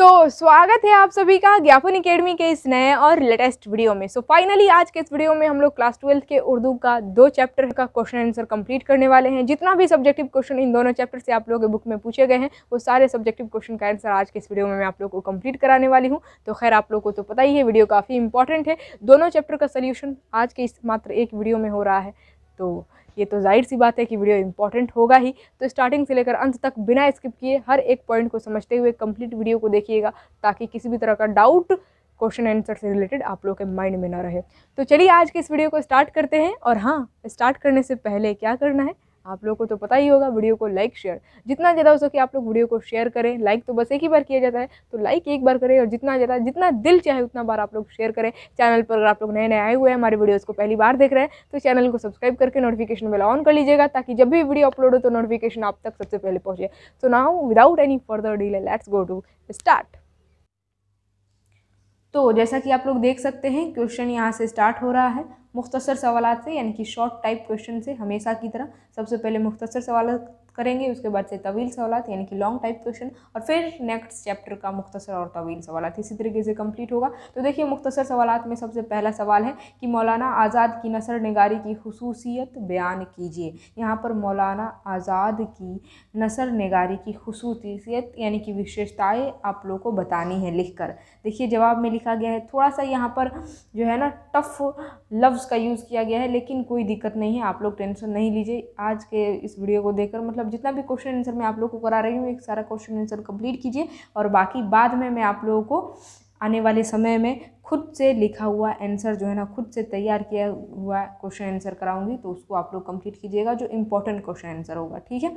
तो स्वागत है आप सभी का ज्ञापन अकेडमी के इस नए और लेटेस्ट वीडियो में सो so, फाइनली आज के इस वीडियो में हम लोग क्लास ट्वेल्थ के उर्दू का दो चैप्टर का क्वेश्चन आंसर कंप्लीट करने वाले हैं जितना भी सब्जेक्टिव क्वेश्चन इन दोनों चैप्टर से आप लोगों के बुक में पूछे गए हैं वो सारे सब्जेक्टिव क्वेश्चन का आंसर आज के इस वीडियो में मैं आप लोग को कम्प्लीट कराने वाली हूँ तो खैर आप लोग को तो पता ही है वीडियो काफ़ी इंपॉर्टेंट है दोनों चैप्टर का सोल्यूशन आज के इस मात्र एक वीडियो में हो रहा है तो ये तो जाहिर सी बात है कि वीडियो इंपॉर्टेंट होगा ही तो स्टार्टिंग से लेकर अंत तक बिना स्किप किए हर एक पॉइंट को समझते हुए कंप्लीट वीडियो को देखिएगा ताकि किसी भी तरह का डाउट क्वेश्चन आंसर से रिलेटेड आप लोग के माइंड में ना रहे तो चलिए आज के इस वीडियो को स्टार्ट करते हैं और हाँ स्टार्ट करने से पहले क्या करना है आप लोगों को तो पता ही होगा वीडियो को लाइक शेयर जितना ज़्यादा हो सके आप लोग वीडियो को शेयर करें लाइक तो बस एक ही बार किया जाता है तो लाइक एक बार करें और जितना ज़्यादा जितना दिल चाहे उतना बार आप लोग शेयर करें चैनल पर अगर आप लोग नए नए आए हुए हैं हमारे वीडियोज़ को पहली बार देख रहे हैं तो चैनल को सब्सक्राइब करके नोटिफिकेशन बेल ऑन कर लीजिएगा ताकि जब भी वीडियो अपलोड हो तो नोटिफिकेशन आप तक सबसे पहले पहुँचे so now without any further delay let's go to start तो जैसा कि आप लोग देख सकते हैं क्वेश्चन यहाँ से स्टार्ट हो रहा है मुख्तसर सवाल से यानी कि शॉर्ट टाइप क्वेश्चन से हमेशा की तरह सबसे पहले मुख्तसर सवाल करेंगे उसके बाद से तवील सवालत यानी कि लॉन्ग टाइप क्वेश्चन और फिर नेक्स्ट चैप्टर का मुख्तसर और तवील सवालत इसी तरीके से कंप्लीट होगा तो देखिए मुख्तसर सवालत में सबसे पहला सवाल है कि मौलाना आज़ाद की नसर नगारी की खसूसियत बयान कीजिए यहाँ पर मौलाना आज़ाद की नसर नगारी की खसूसियत यानी कि विशेषताएँ आप लोग को बतानी है लिख कर देखिए जवाब में लिखा गया है थोड़ा सा यहाँ पर जो है ना टफ़ लफ्ज़ का यूज़ किया गया है लेकिन कोई दिक्कत नहीं है आप लोग टेंशन नहीं लीजिए आज के इस वीडियो को देखकर मतलब मतलब जितना भी क्वेश्चन आंसर मैं आप लोग को करा रही हूँ एक सारा क्वेश्चन आंसर कंप्लीट कीजिए और बाकी बाद में मैं आप लोगों को आने वाले समय में खुद से लिखा हुआ आंसर जो है ना खुद से तैयार किया हुआ क्वेश्चन आंसर कराऊंगी तो उसको आप लोग कंप्लीट कीजिएगा जो इम्पोर्टेंट क्वेश्चन आंसर होगा ठीक है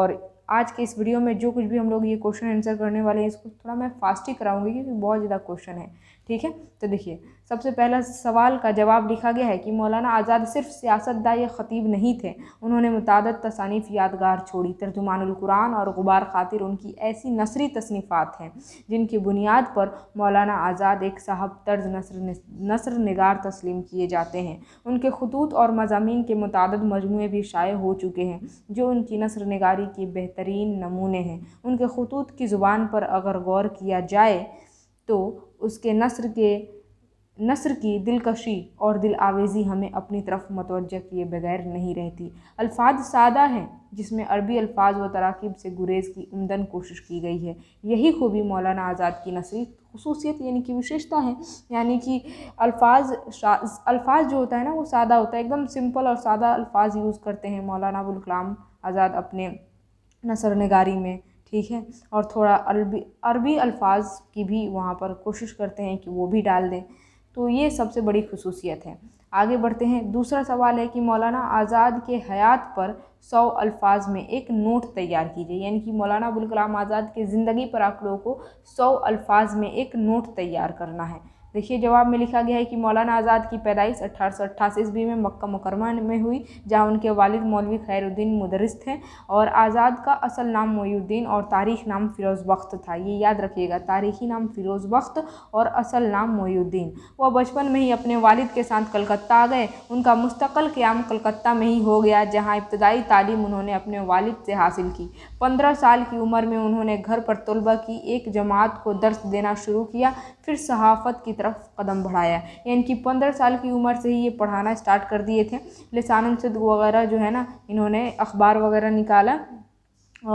और आज के इस वीडियो में जो कुछ भी हम लोग ये क्वेश्चन आंसर करने वाले हैं इसको थोड़ा मैं फास्ट ही कराऊंगी क्योंकि बहुत ज़्यादा क्वेश्चन है ठीक है तो देखिए सबसे पहला सवाल का जवाब लिखा गया है कि मौलाना आज़ाद सिर्फ सियासतदा या ख़तीब नहीं थे उन्होंने मुताद तसानीफ़ यादगार छोड़ी तर्जुमानकुरान और गुबार खातिर उनकी ऐसी नसरी तसनीफ़ात हैं जिनकी बुनियाद पर मौलाना आज़ाद एक साहब तर्ज नसर नसर नगार तस्लीम किए जाते हैं उनके खतूत और मजामी के मुताद मजमू भी शाये हो चुके हैं जो उनकी नसर नगारी के बेहतरीन नमूने हैं उनके खतूत की ज़ुबान पर अगर गौर किया जाए तो उसके नसर के नसर की दिलकशी और दिल आवेज़ी हमें अपनी तरफ मतवजह किए बगैर नहीं रहती अल्फाज सादा हैं जिसमें अरबी अल्फाज व तराकीब से गुरेज़ की उमदन कोशिश की गई है यही खूबी मौलाना आज़ाद की नसरी खसूसियत यानी कि विशेषता है यानी कि अल्फाज अल्फाज जो होता है ना वो सादा होता है एकदम सिंपल और सादा अल्फाज यूज़ करते हैं मौलाना अबुलकलाम आज़ाद अपने नसर नगारी में ठीक है और थोड़ा अरबी अरबी अल्फाज की भी वहाँ पर कोशिश करते हैं कि वो भी डाल दें तो ये सबसे बड़ी खसूसियत है आगे बढ़ते हैं दूसरा सवाल है कि मौलाना आज़ाद के हयात पर सौ अल्फाज में एक नोट तैयार कीजिए यानी कि मौलाना अबुल कलाम आज़ाद के ज़िंदगी पर आप लोगों को सौ अल्फाज में एक नोट तैयार करना है देखिए जवाब में लिखा गया है कि मौलाना आज़ाद की पैदाइश अठारह सौ अट्ठासी ईस्वी में मक्का मुकरमा में हुई जहाँ उनके वालिद मौलवी खैरुद्दीन मुदरस थे और आज़ाद का असल नाम मोयुद्दीन और तारीख नाम फ़िरोज़ वक्त था ये याद रखिएगा तारीखी नाम फ़िरोज़ वक्त और असल नाम मोयुद्दीन वह बचपन में ही अपने वालिद के साथ कलकत्ता आ गए उनका मुस्तकिल क्याम कलकत्ता में ही हो गया जहाँ इब्तदाई तालीम उन्होंने अपने वालिद से हासिल की पंद्रह साल की उम्र में उन्होंने घर पर तलबा की एक जमात को दर्श देना शुरू किया फिर सहाफ़त की तरफ तरफ कदम बढ़ाया यानी पंद्रह साल की उम्र से ही ये पढ़ाना स्टार्ट कर दिए थे लसानंद सिद्ध वगैरह जो है ना इन्होंने अखबार वगैरह निकाला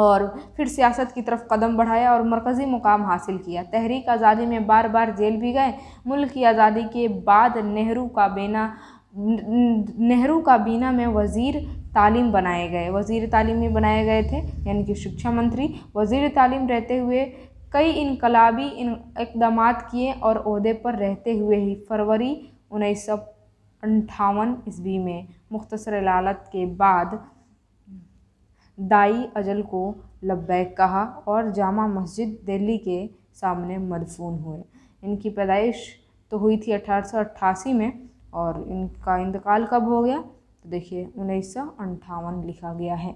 और फिर सियासत की तरफ कदम बढ़ाया और मरकज़ी मुकाम हासिल किया तहरीक आज़ादी में बार बार जेल भी गए मुल्क की आज़ादी के बाद नेहरू का बेना नेहरू का बीना में वज़ीर तालीम बनाए गए वज़ी तालीम भी बनाए गए थे यानी कि शिक्षा मंत्री वज़ी तालीम रहते हुए कई इनकलाबी इकदाम किए और अहदे पर रहते हुए ही फरवरी उन्नीस सौ अंठावन ईस्वी में मुख्तसर लालत के बाद दाई अजल को लब्बैक कहा और जामा मस्जिद दिल्ली के सामने मदफून हुए इनकी पैदाइश तो हुई थी अठारह में और इनका इंतकाल कब हो गया तो देखिए उन्नीस सौ अंठावन लिखा गया है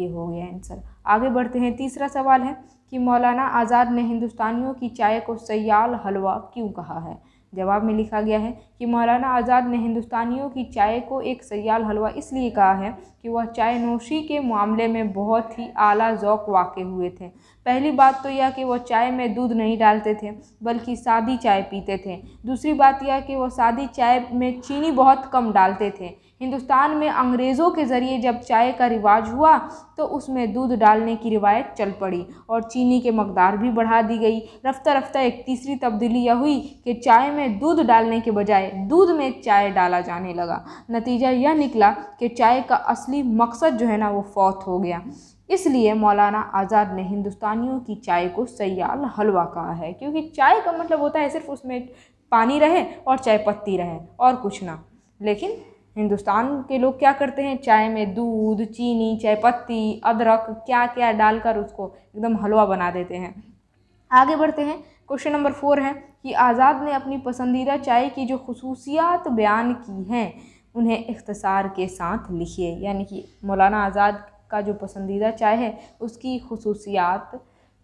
ये हो गया आंसर आगे बढ़ते हैं तीसरा सवाल है कि मौलाना आज़ाद ने हिंदुस्तानियों की चाय को सयाल हलवा क्यों कहा है जवाब में लिखा गया है कि मौलाना आज़ाद ने हिंदुस्तानियों की चाय को एक सयाल हलवा इसलिए कहा है कि वह चाय नोशी के मामले में बहुत ही आला ज़ौक वाक़ हुए थे पहली बात तो यह कि वह चाय में दूध नहीं डालते थे बल्कि सादी चाय पीते थे दूसरी बात यह कि वह सादी चाय में चीनी बहुत कम डालते थे हिंदुस्तान में अंग्रेज़ों के ज़रिए जब चाय का रिवाज हुआ तो उसमें दूध डालने की रिवायत चल पड़ी और चीनी के मकदार भी बढ़ा दी गई रफ्ता रफ्ता एक तीसरी तब्दीली यह हुई कि चाय में दूध डालने के बजाय दूध में चाय डाला जाने लगा नतीजा यह निकला कि चाय का असली मकसद जो है ना वो फौत हो गया इसलिए मौलाना आज़ाद ने हिंदुस्तानियों की चाय को सयाल हलवा कहा है क्योंकि चाय का मतलब होता है सिर्फ उसमें पानी रहे और चाय पत्ती रहे और कुछ ना लेकिन हिंदुस्तान के लोग क्या करते हैं चाय में दूध चीनी चाय पत्ती अदरक क्या क्या डालकर उसको एकदम हलवा बना देते हैं आगे बढ़ते हैं क्वेश्चन नंबर फोर है कि आज़ाद ने अपनी पसंदीदा चाय की जो खसूसियात बयान की हैं उन्हें इख्तसार के साथ लिखिए यानी कि मौलाना आज़ाद का जो पसंदीदा चाय है उसकी खसूसियात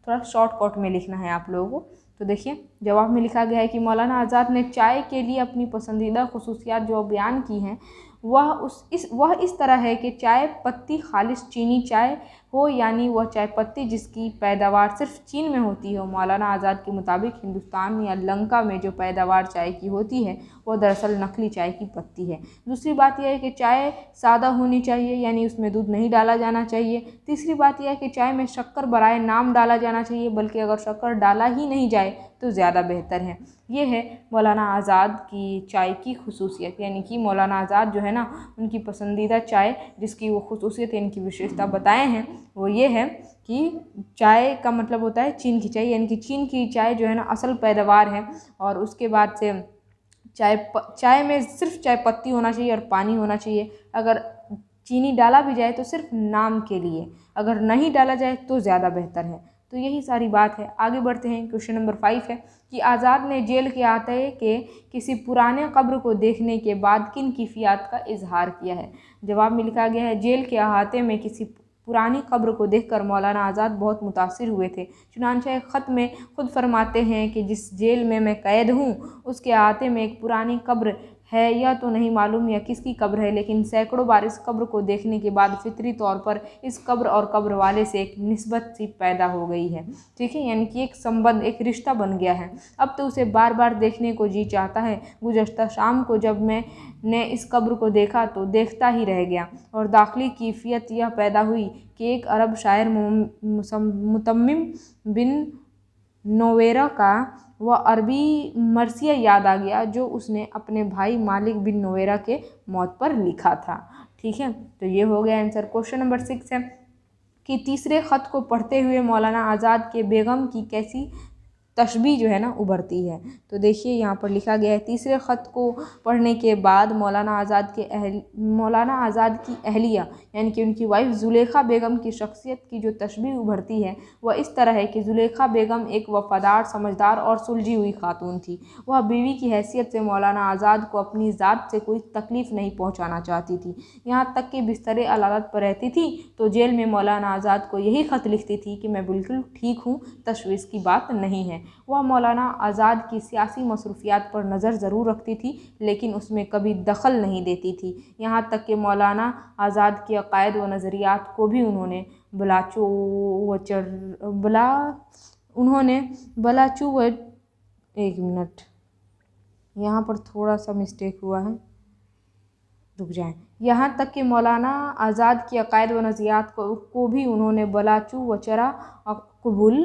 थोड़ा शॉर्टकट में लिखना है आप लोगों को तो देखिए जवाब में लिखा गया है कि मौलाना आज़ाद ने चाय के लिए अपनी पसंदीदा खसूसियात जो बयान की हैं वह उस इस वह इस तरह है कि चाय पत्ती खालिश चीनी चाय हो यानी वह चाय पत्ती जिसकी पैदावार सिर्फ चीन में होती है मौलाना आज़ाद के मुताबिक हिंदुस्तान या लंका में जो पैदावार चाय की होती है वह दरअसल नकली चाय की पत्ती है दूसरी बात यह है कि चाय सादा होनी चाहिए यानी उसमें दूध नहीं डाला जाना चाहिए तीसरी बात यह है कि चाय में शक्कर बरए नाम डाला जाना चाहिए बल्कि अगर शक्कर डाला ही नहीं जाए तो ज़्यादा बेहतर है ये है मौलाना आज़ाद की चाय की खसूसियत यानी कि मौलाना आज़ाद जो है ना उनकी पसंदीदा चाय जिसकी वो खसूसियत इनकी विशेषता बताए हैं वो ये है कि चाय का मतलब होता है चीन की चाय यानी कि चीन की चाय जो है ना असल पैदावार है और उसके बाद से चाय प, चाय में सिर्फ चाय पत्ती होना चाहिए और पानी होना चाहिए अगर चीनी डाला भी जाए तो सिर्फ नाम के लिए अगर नहीं डाला जाए तो ज़्यादा बेहतर है तो यही सारी बात है आगे बढ़ते हैं क्वेश्चन नंबर फाइव है कि आज़ाद ने जेल के आते के किसी पुराने कब्र को देखने के बाद किन किफ़ियात का इजहार किया है जवाब में लिखा गया है जेल के अहाते में किसी पुरानी कब्र को देखकर मौलाना आज़ाद बहुत मुतासर हुए थे चुनानचा एक ख़त में खुद फरमाते हैं कि जिस जेल में मैं कैद हूँ उसके आते में एक पुरानी कब्र है यह तो नहीं मालूम यह किसकी कब्र है लेकिन सैकड़ों बार इस कब्र को देखने के बाद फितरी तौर पर इस कब्र और कब्र वाले से एक नस्बत सी पैदा हो गई है ठीक है यानी कि एक संबंध एक रिश्ता बन गया है अब तो उसे बार बार देखने को जी चाहता है गुजशत शाम को जब मैं ने इस कब्र को देखा तो देखता ही रह गया और दाखिली कीफियत यह पैदा हुई कि एक अरब शायर मुतम बिन नोवेरा का वह अरबी मरसिया याद आ गया जो उसने अपने भाई मालिक बिन नोवेरा के मौत पर लिखा था ठीक है तो ये हो गया आंसर क्वेश्चन नंबर सिक्स है कि तीसरे ख़त को पढ़ते हुए मौलाना आज़ाद के बेगम की कैसी तशबी जो है ना उभरती है तो देखिए यहाँ पर लिखा गया है तीसरे ख़त को पढ़ने के बाद मौलाना आज़ाद के अहल मौलाना आज़ाद की अहलिया यानी कि उनकी वाइफ जुलेखा बेगम की शख्सियत की जो तशबी उभरती है वह इस तरह है कि जुलेखा बेगम एक वफ़ादार समझदार और सुलझी हुई खातून थी वह बीवी की हैसियत से मौलाना आज़ाद को अपनी ज़ात से कोई तकलीफ़ नहीं पहुँचाना चाहती थी यहाँ तक कि बिस्तर अलालत पर रहती थी तो जेल में मौलाना आज़ाद को यही ख़त लिखती थी कि मैं बिल्कुल ठीक हूँ तशवीश की बात नहीं है वह मौलाना आज़ाद की सियासी मसरूफियात पर नज़र ज़रूर रखती थी लेकिन उसमें कभी दखल नहीं देती थी यहाँ तक कि मौलाना आज़ाद के अकायद व नज़रियात को भी उन्होंने बलाचो व चर बला उन्होंने बलाचू व एक मिनट यहाँ पर थोड़ा सा मिस्टेक हुआ है रुक जाए यहाँ तक कि मौलाना आज़ाद की अकायद व नज़रियात को, को भी उन्होंने बलाचू व चरा कबूल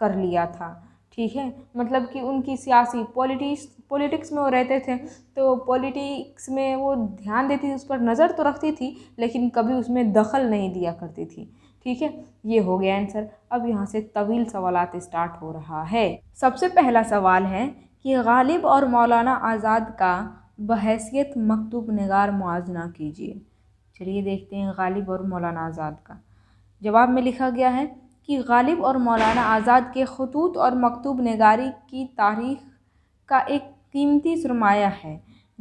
कर लिया था ठीक है मतलब कि उनकी सियासी पॉलिटिक्स पॉलिटिक्स में वो रहते थे तो पॉलिटिक्स में वो ध्यान देती थी उस पर नज़र तो रखती थी लेकिन कभी उसमें दखल नहीं दिया करती थी ठीक है ये हो गया आंसर अब यहाँ से तवील सवाल स्टार्ट हो रहा है सबसे पहला सवाल है कि गालिब और मौलाना आज़ाद का बहसीत मकतूब नगार मुआजना कीजिए चलिए देखते हैं गालिब और मौलाना आज़ाद का जवाब में लिखा गया है कि गालिब और मौलाना आज़ाद के खतूत और मकतूब नगारी की तारीख़ का एक कीमती सरमाया है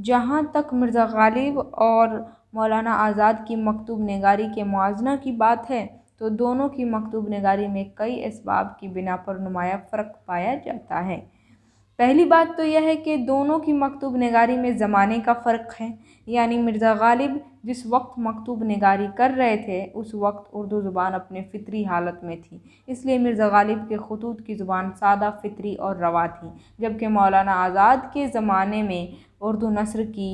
जहाँ तक मिर्ज़ा गालिब और मौलाना आज़ाद की मकतूब नगारी के मुजना की बात है तो दोनों की मकतूब नगारी में कई इसबाब की बिना पर नुमाया फ़र्क पाया जाता है पहली बात तो यह है कि दोनों की मकतूब नगारी में ज़माने का फ़र्क है यानी मिर्ज़ा गालिब जिस वक्त मकतूब नगारी कर रहे थे उस वक्त उर्दू ज़ुबान अपने फ़ितरी हालत में थी इसलिए मिर्ज़ा गालिब के खतूत की ज़ुबान सादा फ़ितरी और रवा थी जबकि मौलाना आज़ाद के ज़माने में उर्दू नसर की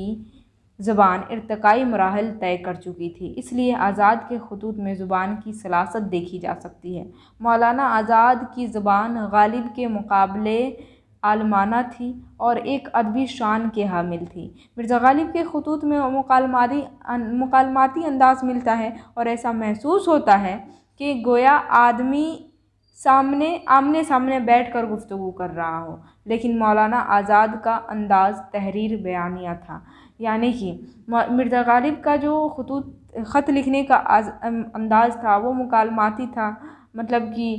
ज़बान इरतकई मराहल तय कर चुकी थी इसलिए आज़ाद के खतूत में ज़ुबान की सलासत देखी जा सकती है मौलाना आज़ाद की ज़बान गालिब के मुकाबले आलमाना थी और एक अदबी शान के हामिल थी मिर्ज़ा गालिब के खतूत में मुकालमाती मुकालमाती अंदाज़ मिलता है और ऐसा महसूस होता है कि गोया आदमी सामने आमने सामने बैठ कर गुफ्तु कर रहा हो लेकिन मौलाना आज़ाद का अंदाज़ तहरीर बयानिया था यानी कि मिर्ज़ा गालिब का जो खतूत ख़त लिखने का अंदाज़ था वो मुकालमाती था मतलब कि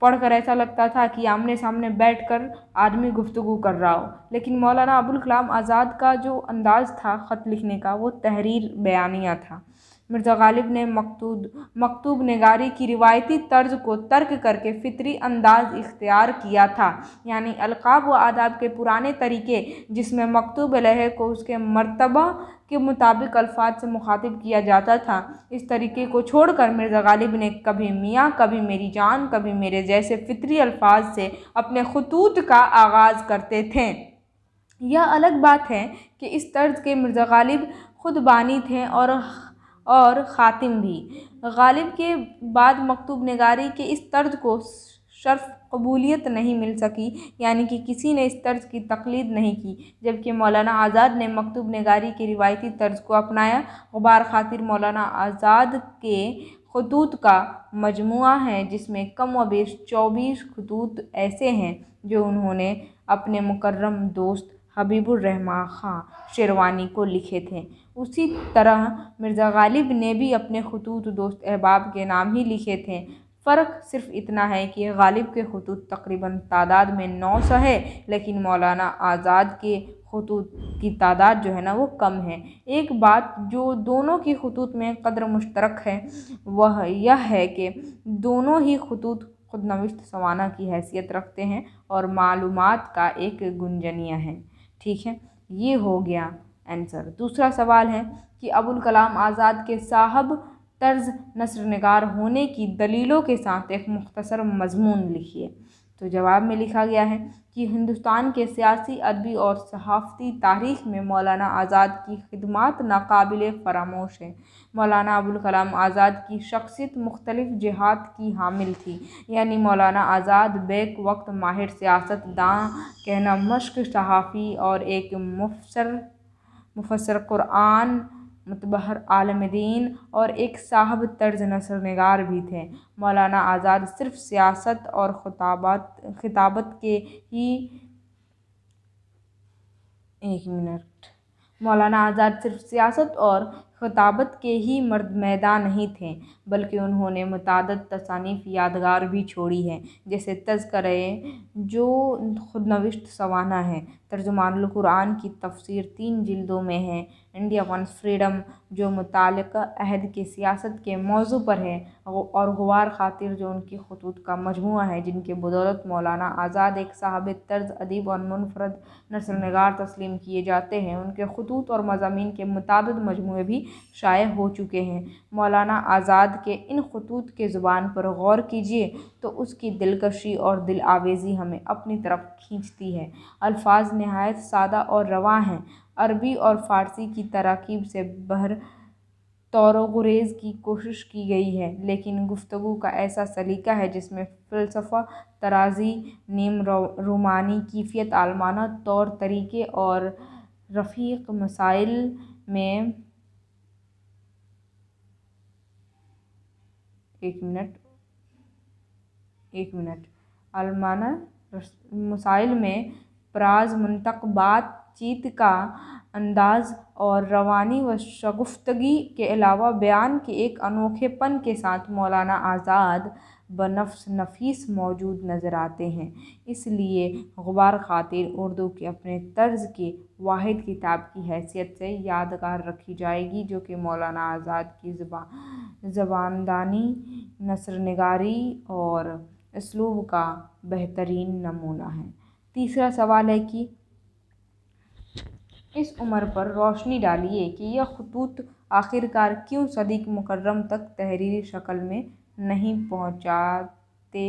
पढ़कर ऐसा लगता था कि आमने सामने बैठ कर आदमी गुफ्तु कर रहा हो लेकिन मौलाना अबुल कलाम आज़ाद का जो अंदाज़ था ख़त लिखने का वो तहरीर बयानिया था मिर्ज़ा गालिब ने मकतूद मकतूब नगारी की रिवायती तर्ज को तर्क करके फितरी अंदाज इख्तियार किया था यानी अलकाब व आदाब के पुराने तरीके जिसमें मकतूब लहे को उसके मरतबा के मुताबिक अल्फाज से मुखातिब किया जाता था इस तरीके को छोड़कर मिर्ज़ा गालिब ने कभी मियाँ कभी मेरी जान कभी मेरे जैसे फितरी अल्फाज से अपने खतूत का आगाज़ करते थे यह अलग बात है कि इस तर्ज के मिर्ज़ा गालिब खुद बानी थे और और ख़ातिम भी गालिब के बाद मकतूब नगारी के इस तर्ज को शर्फ कबूलियत नहीं मिल सकी यानी कि किसी ने इस तर्ज की तकलीद नहीं की जबकि मौलाना आज़ाद ने मकतूब नगारी के रिवायती तर्ज को अपनाया गुबार खातिर मौलाना आज़ाद के खतूत का मजमू है जिसमें कम व चौबीस खतूत ऐसे हैं जो उन्होंने अपने मुकर्रम दोस्त हबीबुलरहमान खां शेरवानी को लिखे थे उसी तरह मिर्ज़ा गालिब ने भी अपने खतूत दोस्त अहबाब के नाम ही लिखे थे फ़र्क सिर्फ इतना है कि गालिब के खतूत तकरीबन तादाद में नौ सौ है लेकिन मौलाना आज़ाद के खतूत की तादाद जो है ना वो कम है एक बात जो दोनों की खतूत में कदर मुश्तरक है वह यह है कि दोनों ही खतूत खुद नविश्त सवाना की हैसियत रखते हैं और मालूम का एक गुंजनिया है ठीक है ये हो गया आंसर दूसरा सवाल है कि अबुल कलाम आज़ाद के साहब तर्ज नसर नगार होने की दलीलों के साथ एक मुख्तसर मजमून लिखिए तो जवाब में लिखा गया है कि हिंदुस्तान के सियासी अदबी और सहाफ़ती तारीख में मौलाना आज़ाद की खदमात नाकबिल फरामोश है मौलाना अबुल कलाम आज़ाद की शख्सियत मुख्तलिफ़ जहात की हामिल थी यानी मौलाना आज़ाद बेक वक्त माहिर सियासतदां कहना मश्क सहाफ़ी और एक मुफसर मुफसर क़ुरान मतबहर आलम दीन और एक साहब तर्ज नसर नगार भी थे मौलाना आज़ाद सिर्फ सियासत और खताबात खिताबत के ही एक मिनट मौलाना आज़ाद सिर्फ सियासत और खताबत के ही मर्द मैदा नहीं थे बल्कि उन्होंने मुतद तसानीफ़ यादगार भी छोड़ी है जैसे करें जो नविश्त सवाना है तर्जुमान कुरान की तफसीर तीन जिल्दों में है इंडिया वन फ्रीडम जो मुतल अहद की सियासत के मौजू पर है और गुवार खातिर जो उनकी खतूत का मजमू है जिनके बदौलत मौलाना आज़ाद एक साहब तर्ज अदीब और मुनफरद नसल नगार तस्लीम किए जाते हैं उनके खतूत और मजामी के मुतद मजमू भी शाये हो चुके हैं मौलाना आज़ाद के इन खतूत के ज़ुबान पर गौर कीजिए तो उसकी दिलकशी और दिल आवेज़ी हमें अपनी तरफ खींचती है अल्फाज नहायत सादा और रवा हैं अरबी और फ़ारसी की तरकीब से बहर तौरगुरेज़ की कोशिश की गई है लेकिन गुफ्तु का ऐसा सलीका है जिसमें फ़लसफ़ा तराजी नीम रोमानी कीफ़ियत आलमाना तौर तरीके और रफ़ीक मसाइल में एक मिनट एक मिनट अलमाना मसाइल में प्राज मनतक बातचीत का अंदाज़ और रवानी व शगुफ्तगी के अलावा बयान के एक अनोखेपन के साथ मौलाना आज़ाद बनफ्स नफीस मौजूद नज़र आते हैं इसलिए गुबार खातिर उर्दू के अपने तर्ज के वाद किताब की हैसियत से यादगार रखी जाएगी जो कि मौलाना आज़ाद की ज़बान ज़बानदानी नसर नगारी और इसलूब का बेहतरीन नमूना है तीसरा सवाल है कि इस उम्र पर रोशनी डालिए कि यह खतूत आखिरकार क्यों सदीक मुकर्रम तक तहरीरी शक्ल में नहीं पहुँचाते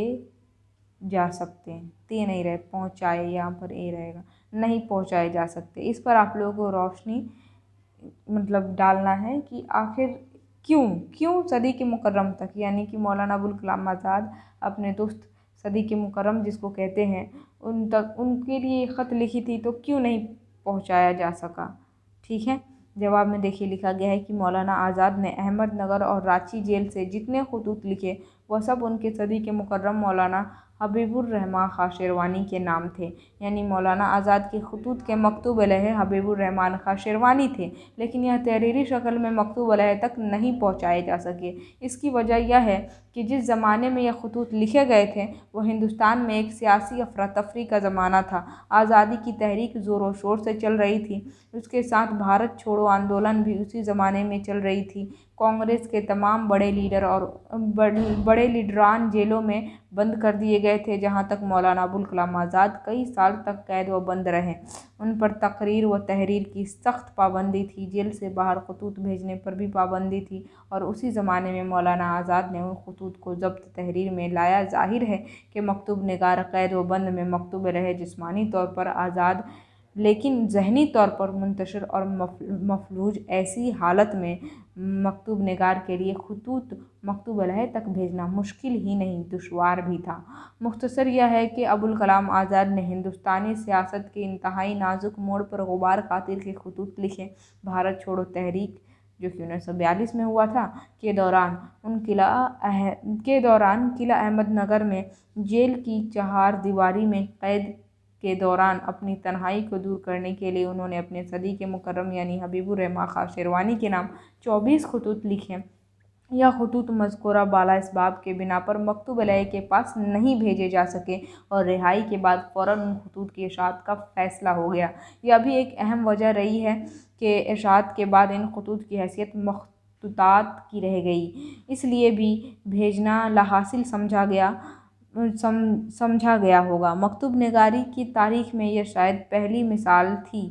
जा सकते ते नहीं रहे पहुँचाए यहाँ पर ए रहेगा नहीं पहुँचाए जा सकते इस पर आप लोगों को रोशनी मतलब डालना है कि आखिर क्यों क्यों सदी के मुकर्रम तक यानी कि मौलाना अबुल कलाम आज़ाद अपने दोस्त सदी के मुकर्रम जिसको कहते हैं उन तक उनके लिए ख़त लिखी थी तो क्यों नहीं पहुंचाया जा सका ठीक है जवाब में देखिए लिखा गया है कि मौलाना आज़ाद ने अहमदनगर और रांची जेल से जितने खतूत लिखे वह सब उनके सदी के मुकर्रम मौलाना हबीबुर्रहमा खा शेरवानी के नाम थे यानी मौलाना आज़ाद के खतूत के मकतूब लह हबीबुर्रहमान खा शेरवानी थे लेकिन यह तहरीरी शक्ल में मकतूब लह तक नहीं पहुँचाए जा सके इसकी वजह यह है कि जिस ज़माने में यह खतूत लिखे गए थे वो हिंदुस्तान में एक सियासी अफरा तफरी का ज़माना था आज़ादी की तहरीक ज़ोर शोर से चल रही थी उसके साथ भारत छोड़ो आंदोलन भी उसी ज़माने में चल रही थी कांग्रेस के तमाम बड़े लीडर और बड़े लीडरान जेलों में बंद कर दिए गए थे जहाँ तक मौलाना अबुल कलाम आज़ाद कई साल तक कैद व बंद रहे उन पर तकरीर व तहरीर की सख्त पाबंदी थी जेल से बाहर खतूत भेजने पर भी पाबंदी थी और उसी ज़माने में मौलाना आज़ाद ने उन खतूत खतूत को जब्त तहरीर में लाया जाहिर है कि मकतूब नगार कैद व बंद में मकतूब रहे जिसमानी तौर पर आज़ाद लेकिन जहनी तौर पर मुंतशर और मफलूज ऐसी हालत में मकतूब नगार के लिए खतूत मकतूब रहे तक भेजना मुश्किल ही नहीं दुशवार भी था मुख्तसर यह है कि अबुल कलाम आज़ाद ने हिंदुस्तानी सियासत के इंतहाई नाजुक मोड़ पर गुबार खातिर के खतूत लिखे भारत छोड़ो तहरीक जो कि उन्नीस सौ बयालीस में हुआ था के दौरान उन किला के दौरान किला अहमदनगर में जेल की चहार दीवारी में कैद के दौरान अपनी तन्हाई को दूर करने के लिए उन्होंने अपने सदी के मुकर्रम यानी हबीबुर रहमान खां शेरवानी के नाम चौबीस खतूत लिखे यह खतूत मजकूरा बाला इस बाब के बिना पर मकतूब अलैह के पास नहीं भेजे जा सके और रिहाई के बाद फ़ौर उन खतूत की इशात का फ़ैसला हो गया यह भी एक अहम वजह रही है कि इशात के बाद इन खतूत की हैसियत मखतूतात की रह गई इसलिए भी भेजना लाहासिल समझा गया सम समझा गया होगा मकतूब नगारी की तारीख में यह शायद पहली मिसाल थी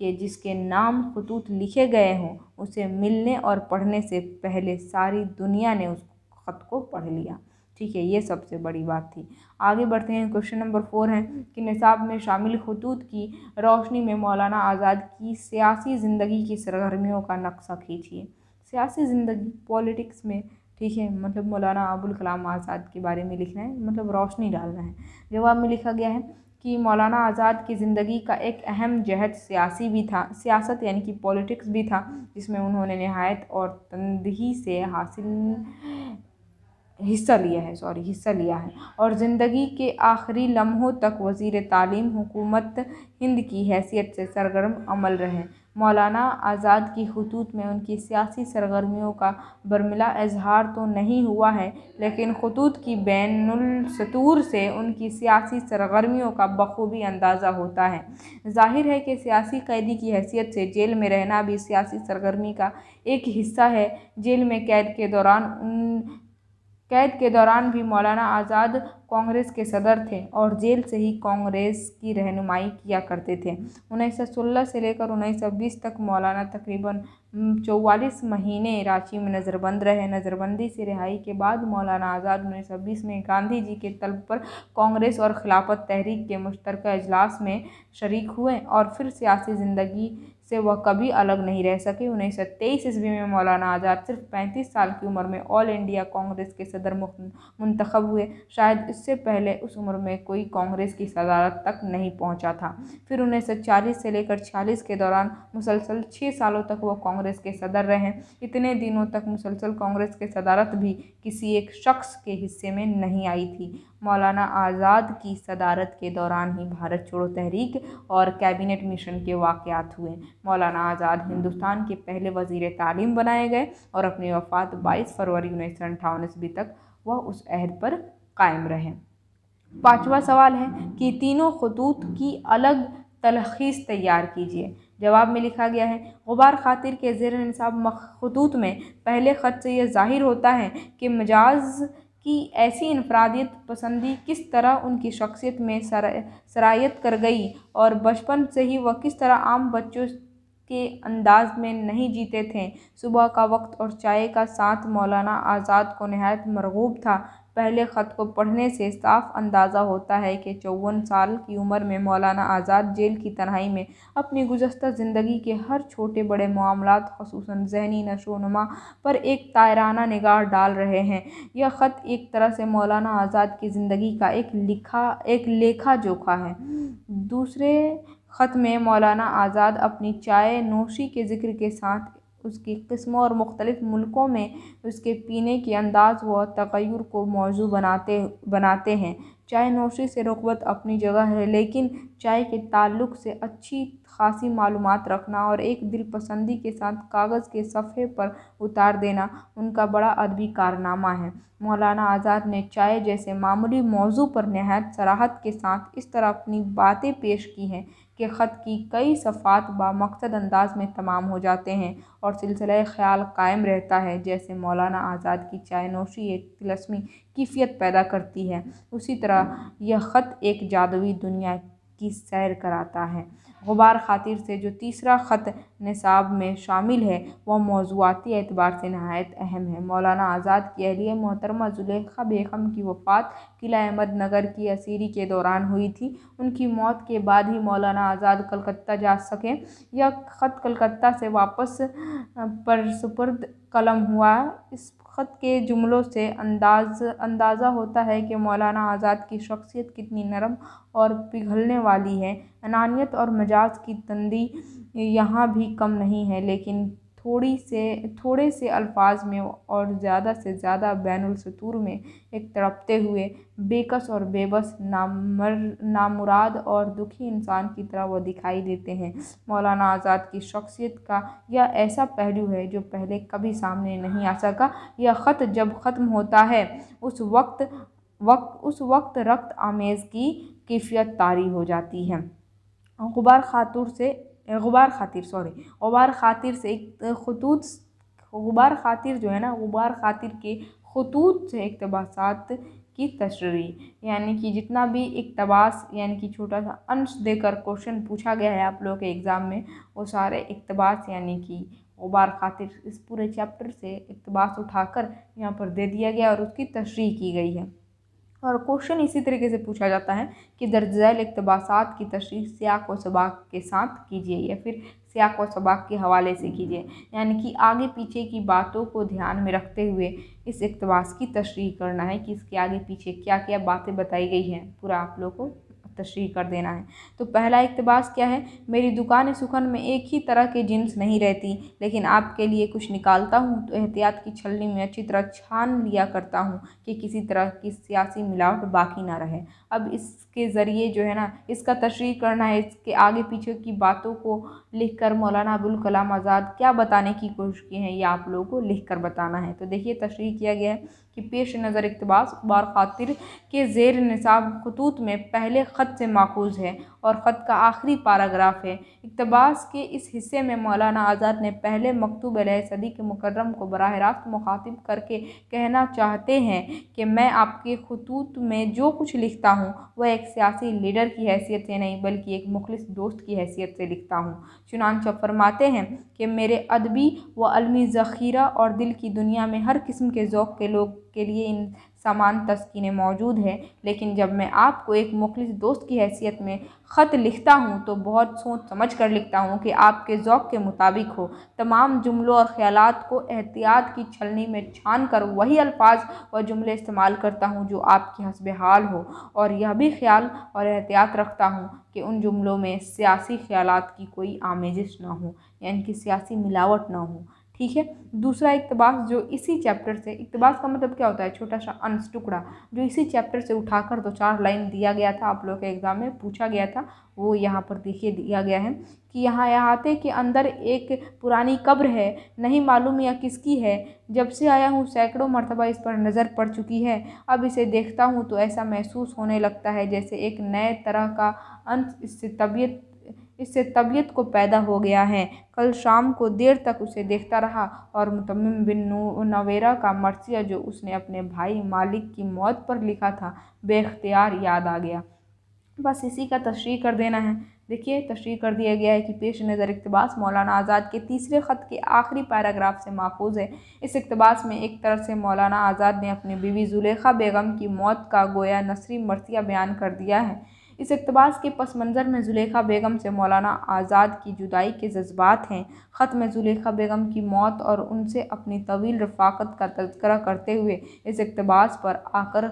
के जिसके नाम खतूत लिखे गए हों उसे मिलने और पढ़ने से पहले सारी दुनिया ने उस ख़त को पढ़ लिया ठीक है ये सबसे बड़ी बात थी आगे बढ़ते हैं क्वेश्चन नंबर फोर है कि निसाब में शामिल खतूत की रोशनी में मौलाना आज़ाद की सियासी ज़िंदगी की सरगर्मियों का नक्शा खींचिए सियासी ज़िंदगी पॉलिटिक्स में ठीक है मतलब मौलाना अबुल कलाम आज़ाद के बारे में लिखना है मतलब रोशनी डालना है जवाब में लिखा गया है कि मौलाना आज़ाद की ज़िंदगी का एक अहम जहद सियासी भी था सियासत यानी कि पॉलिटिक्स भी था जिसमें उन्होंने नहायत और तंदही से हासिल हिस्सा लिया है सॉरी हिस्सा लिया है और ज़िंदगी के आखिरी लम्हों तक वज़ी तालीम हुकूमत हिंद की हैसियत से सरगर्म अमल रहे मौलाना आज़ाद की खतूत में उनकी सियासी सरगर्मियों का बरमिला इजहार तो नहीं हुआ है लेकिन खतूत की बैनसतूर से उनकी सियासी सरगर्मियों का बखूबी अंदाज़ा होता है जाहिर है कि सियासी कैदी की हैसियत से जेल में रहना भी सियासी सरगर्मी का एक हिस्सा है जेल में कैद के दौरान उन कैद के दौरान भी मौलाना आज़ाद कांग्रेस के सदर थे और जेल से ही कांग्रेस की रहनुमाई किया करते थे सोलह से लेकर बीस तक मौलाना तकरीबन 44 महीने रांची में नज़रबंद रहे नज़रबंदी से रिहाई के बाद मौलाना आज़ाद बीस में गांधी जी के तलब पर कांग्रेस और खिलाफत तहरीक के मुश्तरक अजलास में शरीक हुए और फिर सियासी ज़िंदगी से वह कभी अलग नहीं रह सके उन्नीस सौ तेईस ईस्वी में मौलाना आज़ाद सिर्फ पैंतीस साल की उम्र में ऑल इंडिया कांग्रेस के सदर मुंतखब हुए शायद इससे पहले उस उम्र में कोई कांग्रेस की सदारत तक नहीं पहुंचा था फिर उन्नीस सौ चालीस से लेकर छियालीस के दौरान मुसलसल छः सालों तक वह कांग्रेस के सदर रहे इतने दिनों तक मुसलसल कांग्रेस के सदारत भी किसी एक शख्स के हिस्से में नहीं आई थी मौलाना आज़ाद की सदारत के दौरान ही भारत छोड़ो तहरीक और कैबिनेट मिशन के वाक़ात हुए मौलाना आज़ाद हिंदुस्तान के पहले वजीर तालीम बनाए गए और अपनी वफ़ात बाईस फरवरी उन्नीस सौ अंठावन ईस्वी तक वह उस अहद पर कायम रहे पाँचवा सवाल है कि तीनों खतूत की अलग तलखीस तैयार कीजिए जवाब में लिखा गया है गुबार खातिर के जेर नसाब खतूत में पहले ख़त से यह ज़ाहिर होता है कि मजाज कि ऐसी इनफरादियत पसंदी किस तरह उनकी शख्सियत में सरायत कर गई और बचपन से ही वह किस तरह आम बच्चों के अंदाज में नहीं जीते थे सुबह का वक्त और चाय का साथ मौलाना आज़ाद को नहायत मरगूब था पहले ख़त को पढ़ने से साफ अंदाज़ा होता है कि चौवन साल की उम्र में मौलाना आज़ाद जेल की तनहाई में अपनी गुजशतर ज़िंदगी के हर छोटे बड़े मामला खसूस जहनी नशोनुमा पर एक तायराना निगाह डाल रहे हैं यह ख़त एक तरह से मौलाना आज़ाद की ज़िंदगी का एक लिखा एक लेखा जोखा है दूसरे ख़त में मौलाना आज़ाद अपनी चाय नोशी के ज़िक्र के साथ उसकी किस्मों और मुख्तलिफ़ मुल्कों में उसके पीने के अंदाज़ व तग़य्युर को मौज़ू बनाते बनाते हैं चाय नोशी से रग़बत अपनी जगह है लेकिन चाय के ताल्लुक़ से अच्छी खासी मालूम रखना और एक दिलपसंदी के साथ कागज़ के सफ़े पर उतार देना उनका बड़ा अदबी कारनामा है मौलाना आज़ाद ने चाय जैसे मामूली मौजू पर नहायत सराहत के साथ इस तरह अपनी बातें पेश की हैं के ख़त की कई सफ़ात बामकसद अंदाज में तमाम हो जाते हैं और सिलसिला ख़्याल कायम रहता है जैसे मौलाना आज़ाद की चाय नोशी एक तिलस्मी कीफ़ियत पैदा करती है उसी तरह यह ख़त एक जादुई दुनिया की सैर कराता है गुबार ख़ातिर से जो तीसरा ख़त नसाब में शामिल है वह मौजूदी एतबार से नहायत अहम है मौलाना आज़ाद की अहलिया मोहतरमा जुलेखा बेगम की वफ़ात किला अहमदनगर की असीरी के दौरान हुई थी उनकी मौत के बाद ही मौलाना आज़ाद कलकत्ता जा सकें यह ख़त कलकत्ता से वापस पर सुपर्द कलम हुआ इस ख़त के जुमलों से अंदाज़ अंदाज़ा होता है कि मौलाना आज़ाद की शख्सियत कितनी नरम और पिघलने वाली है अनानियत और मजाज की तंदी यहाँ भी कम नहीं है लेकिन थोड़ी से थोड़े से अल्फाज में और ज़्यादा से ज़्यादा बैनसतूर में एक तड़पते हुए बेकस और बेबस नामर नामुराद और दुखी इंसान की तरह वह दिखाई देते हैं मौलाना आज़ाद की शख्सियत का यह ऐसा पहलू है जो पहले कभी सामने नहीं आ सका यह ख़त जब ख़त्म होता है उस वक्त वक्त उस वक्त रक्त आमेज़ की कैफियत तारी हो जाती है गुबार खातूर से गुबार खातिर सॉरी गुबार खातिर से एक खतूत गुबार खातिर जो है ना गुबार खातिर के खतूत से इकतबासात की तशरी यानी कि जितना भी इकतबास यानी कि छोटा सा अंश देकर क्वेश्चन पूछा गया है आप लोगों के एग्ज़ाम में वो सारे इकतबास यानी कि गुबार खातिर इस पूरे चैप्टर से इकतबास उठाकर यहाँ पर दे दिया गया और उसकी तशरी की गई है और क्वेश्चन इसी तरीके से पूछा जाता है कि दर्ज झैल इकतबासात की तशरी सयाक व सबाक के साथ कीजिए या फिर सयाक व सबाक के हवाले से कीजिए यानी कि आगे पीछे की बातों को ध्यान में रखते हुए इस इकतबास की तशरी करना है कि इसके आगे पीछे क्या क्या बातें बताई गई हैं पूरा आप लोग को तशरी कर देना है तो पहला इकतबास क्या है मेरी दुकान सुखन में एक ही तरह के जींस नहीं रहती लेकिन आपके लिए कुछ निकालता हूँ तो एहतियात की छलनी में अच्छी तरह छान लिया करता हूँ कि किसी तरह की सियासी मिलावट बाकी ना रहे अब इसके ज़रिए जो है ना इसका तशरी करना है इसके आगे पीछे की बातों को लिख कर मौलाना अबुल कलाम आज़ाद क्या बताने की कोशिश की हैं ये आप लोगों को लिख कर बताना है तो देखिए तशरी किया गया है कि पेश नज़र इकतबास बार खातिर के जेर निसाब खतूत में पहले ख़त से माखूज है और ख़त का आखिरी पाराग्राफ है इकतबास के इस हिस्से में मौलाना आज़ाद ने पहले मकतूब सदी के मुकर्रम को बरह रास्त मुखातिब करके कहना चाहते हैं कि मैं आपके खतूत में जो कुछ लिखता हूँ वह एक सियासी लीडर की हैसियत से नहीं बल्कि एक मुखलिस दोस्त की हैसियत से लिखता हूँ चुनानचा फरमाते हैं कि मेरे अदबी व अलमी ज़ख़ीरा और दिल की दुनिया में हर किस्म के ओक़ के लोग के लिए इन समान तस्किनें मौजूद हैं लेकिन जब मैं आपको एक मुखलिस दोस्त की हैसियत में ख़त लिखता हूँ तो बहुत सोच समझ कर लिखता हूँ कि आपके ओक़ के मुताबिक हो तमाम जुमलों और ख्याल को एहतियात की छलनी में छान कर वही अल्फाज व जुमले इस्तेमाल करता हूँ जो आपके हसब हाल हो और यह भी ख्याल और एहतियात रखता हूँ कि उन जुमलों में सियासी ख्याल की कोई आमेजिश ना हो या इनकी सियासी मिलावट ना हो ठीक है दूसरा इकतबास जो इसी चैप्टर से इकतबास का मतलब क्या होता है छोटा सा अंश टुकड़ा जो इसी चैप्टर से उठाकर दो चार लाइन दिया गया था आप लोग के एग्ज़ाम में पूछा गया था वो यहाँ पर देखिए दिया गया है कि यहाँ अहाते के अंदर एक पुरानी कब्र है नहीं मालूम यह किसकी है जब से आया हूँ सैकड़ों मरतबा इस पर नज़र पड़ चुकी है अब इसे देखता हूँ तो ऐसा महसूस होने लगता है जैसे एक नए तरह का अंश इससे तबीयत इससे तबीयत को पैदा हो गया है कल शाम को देर तक उसे देखता रहा और मुतमिम बिन नवेरा का मरसिया जो उसने अपने भाई मालिक की मौत पर लिखा था बेख्तियार याद आ गया बस इसी का तशरी कर देना है देखिए तशरी कर दिया गया है कि पेश नज़र इकतबास मौलाना आज़ाद के तीसरे ख़त के आखिरी पैराग्राफ से माखूज है इस इकतबास में एक तरफ से मौलाना आज़ाद ने अपनी बीवी जुलेखा बेगम की मौत का गोया नसरी मरसिया बयान कर दिया है इस अकतबास के पस मंज़र में जुलेखा बेगम से मौलाना आज़ाद की जुदाई के जज्बात हैं ख़त में जुलेखा बेगम की मौत और उनसे अपनी तवील रफाकत का तस्करा करते हुए इस अकतबास पर आकर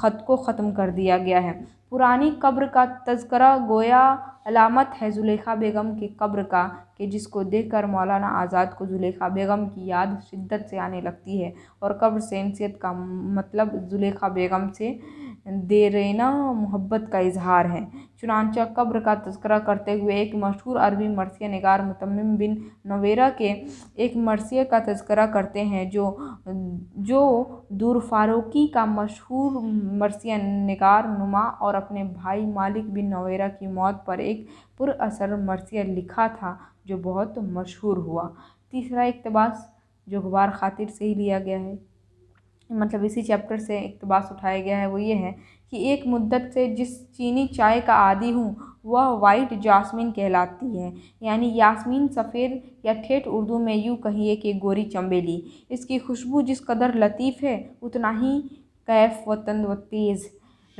ख़त को ख़त्म कर दिया गया है पुरानी कब्र का तस्करा गोया अलामत है जुलेखा बेगम की कब्र का कि जिसको देखकर मौलाना आज़ाद को जुलेखा बेगम की याद शिद्दत से आने लगती है और कब्र सेंसियत का मतलब जुलेखा बेगम से देरना मोहब्बत का इज़हार है चुनानचा कब्र का तस्करा करते हुए एक मशहूर अरबी मरसिया नगार मतम बिन नवेरा के एक मरसिया का तस्करा करते हैं जो जो दूर फारोकी का मशहूर मरसिया नगार नुमा और अपने भाई मालिक बिन नवेरा की मौत पर एक पुरअसर मरसिया लिखा था जो बहुत मशहूर हुआ तीसरा इकतबास जो गुबार खातिर से ही लिया गया है मतलब इसी चैप्टर से इकतबास तो उठाया गया है वो ये है कि एक मुद्दत से जिस चीनी चाय का आदि हूँ वह वाइट जासमिन कहलाती है यानी यासमीन सफ़ेद या ठेठ उर्दू में यूँ कहिए कि गोरी चम्बेली इसकी खुशबू जिस कदर लतीफ़ है उतना ही कैफ व तंद व तेज़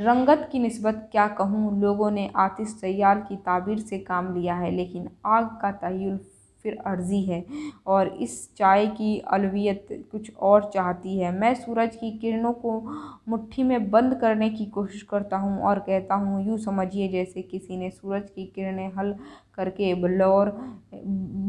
रंगत की नस्बत क्या कहूँ लोगों ने आतिश सयाल की ताबीर से काम लिया है लेकिन आग का तयल्फ फिर अर्जी है और इस चाय की अलवियत कुछ और चाहती है मैं सूरज की किरणों को मुट्ठी में बंद करने की कोशिश करता हूँ और कहता हूँ यूँ समझिए जैसे किसी ने सूरज की किरणें हल करके बल्लौर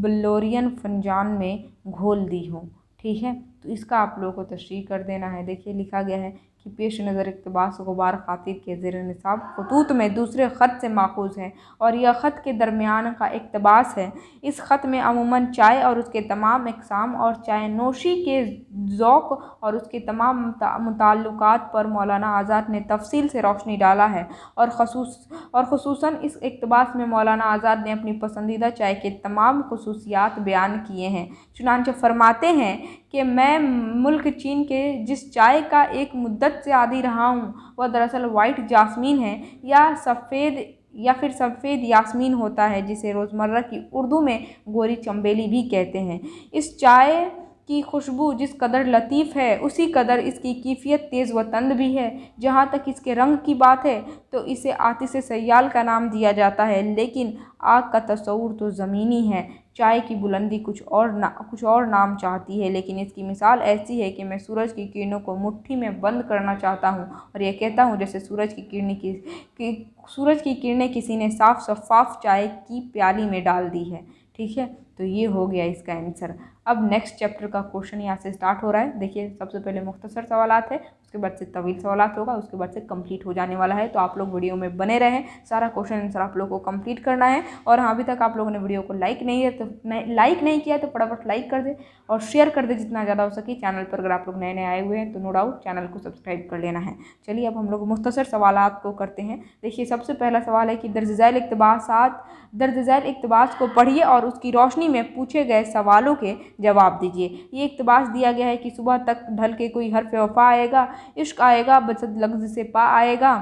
बलोरियन फनजान में घोल दी हो ठीक है तो इसका आप लोगों को तशरी कर देना है देखिए लिखा गया है कि पेश नज़र इकतबास गुबार खातिर के ज़र नसाब खतूत में दूसरे ख़त से माखूज है और यह ख़त के दरमियान का इकतबास है इस ख़त में अमूमन चाय और उसके तमाम इकसाम और चाय नोशी के ओक़ और उसके तमाम मुतल पर मौलाना आज़ाद ने तफसील से रोशनी डाला है और खसूस और खसूस इस इकतबास में मौलाना आज़ाद ने अपनी पसंदीदा चाय के तमाम खसूसियात बयान किए हैं चुनानचे फरमाते हैं कि मैं मुल्क चीन के जिस चाय का एक मुद्दत से आदि रहा हूँ वह दरअसल वाइट जासमीन है या सफ़ेद या फिर सफ़ेद यासमीन होता है जिसे रोज़मर्रा की उर्दू में गोरी चम्बेली भी कहते हैं इस चाय की खुशबू जिस कदर लतीफ़ है उसी कदर इसकी कीफ़ियत तेज़ व तंद भी है जहाँ तक इसके रंग की बात है तो इसे आतिश सयाल का नाम दिया जाता है लेकिन आग का तस्वूर तो ज़मीनी है चाय की बुलंदी कुछ और ना कुछ और नाम चाहती है लेकिन इसकी मिसाल ऐसी है कि मैं सूरज की किरणों को मुट्ठी में बंद करना चाहता हूँ और यह कहता हूँ जैसे सूरज की किरण की, कि सूरज की किरणें किसी ने साफ शफाफ चाय की प्याली में डाल दी है ठीक है तो ये हो गया इसका आंसर अब नेक्स्ट चैप्टर का क्वेश्चन यहाँ से स्टार्ट हो रहा है देखिए सबसे पहले मुख्तसर सवाल है उसके बाद से तवील सवाल होगा उसके बाद से कंप्लीट हो जाने वाला है तो आप लोग वीडियो में बने रहें सारा क्वेश्चन आंसर आप लोगों को कंप्लीट करना है और हाँ अभी तक आप लोगों ने वीडियो को लाइक नहीं है तो लाइक नहीं किया तो फटाफट लाइक कर दे और शेयर कर दे जितना ज़्यादा हो सके चैनल पर अगर आप लोग नए नए आए हुए हैं तो नो डाउट चैनल को सब्सक्राइब कर लेना है चलिए अब हम लोग मुख्तसर सवाल को करते हैं देखिए सबसे पहला सवाल है कि दर्ज झैल इकतबास दर्ज झैल इकतबास को पढ़िए और उसकी रोशनी में पूछे गए सवालों के जवाब दीजिए ये इकतबास दिया गया है कि सुबह तक ढल के कोई हर फेफा आएगा इश्क आएगा बचत लफ्ज़ से पा आएगा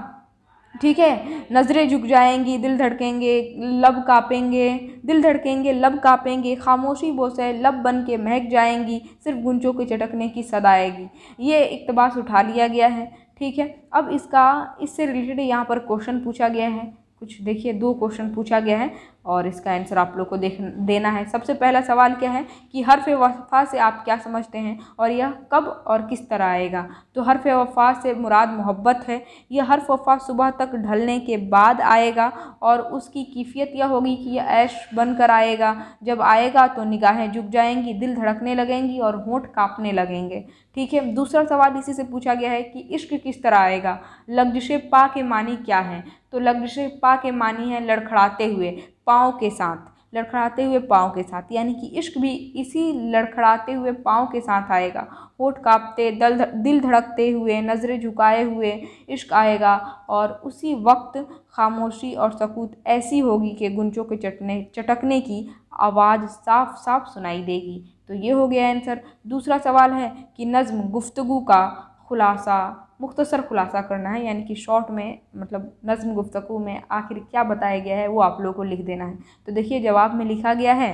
ठीक है नज़रें झुक जाएंगी दिल धड़केंगे लब कापेंगे दिल धड़केंगे लब कापेंगे खामोशी बोसे लब बन के महक जाएंगी सिर्फ गुंचों के चटकने की सदा आएगी ये इकतबास उठा लिया गया है ठीक है अब इसका इससे रिलेटेड यहाँ पर क्वेश्चन पूछा गया है कुछ देखिए दो क्वेश्चन पूछा गया है और इसका आंसर आप लोग को देख देना है सबसे पहला सवाल क्या है कि हरफ वफ़ा से आप क्या समझते हैं और यह कब और किस तरह आएगा तो हरफ वफ़ा से मुराद मोहब्बत है यह हरफ वफ़ा सुबह तक ढलने के बाद आएगा और उसकी कैफियत यह होगी कि यह ऐश बन कर आएगा जब आएगा तो निगाहें झुक जाएंगी दिल धड़कने लगेंगी और होंठ काँपने लगेंगे ठीक है दूसरा सवाल इसी से पूछा गया है कि इश्क किस तरह आएगा लग्जश पा के मानी क्या है तो पा के मानी है लड़खड़ाते हुए पाँव के साथ लड़खड़ाते हुए पाँव के साथ यानी कि इश्क भी इसी लड़खड़ाते हुए पाँव के साथ आएगा होठ कांपते दल दिल धड़कते हुए नज़रें झुकाए हुए इश्क आएगा और उसी वक्त खामोशी और सकूत ऐसी होगी कि गुंजों के चटने चटकने की आवाज़ साफ साफ सुनाई देगी तो ये हो गया आंसर दूसरा सवाल है कि नज़म गुफ्तगु का खुलासा मुख्तसर खुलासा करना है यानी कि शॉर्ट में मतलब नज़म गुफ्तु में आखिर क्या बताया गया है वो आप लोगों को लिख देना है तो देखिए जवाब में लिखा गया है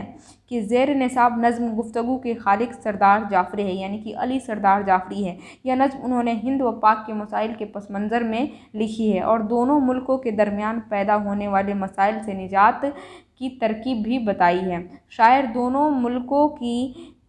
कि जेर नसाब नज़म गुफ्तु के खालिक सरदार जाफरी है यानी कि अली सरदार जाफरी है यह नज़म उन्होंने हिंद व पाक के मसाइल के पस मंज़र में लिखी है और दोनों मुल्कों के दरमियान पैदा होने वाले मसाइल से निजात की तरकीब भी बताई है शायर दोनों मुल्कों की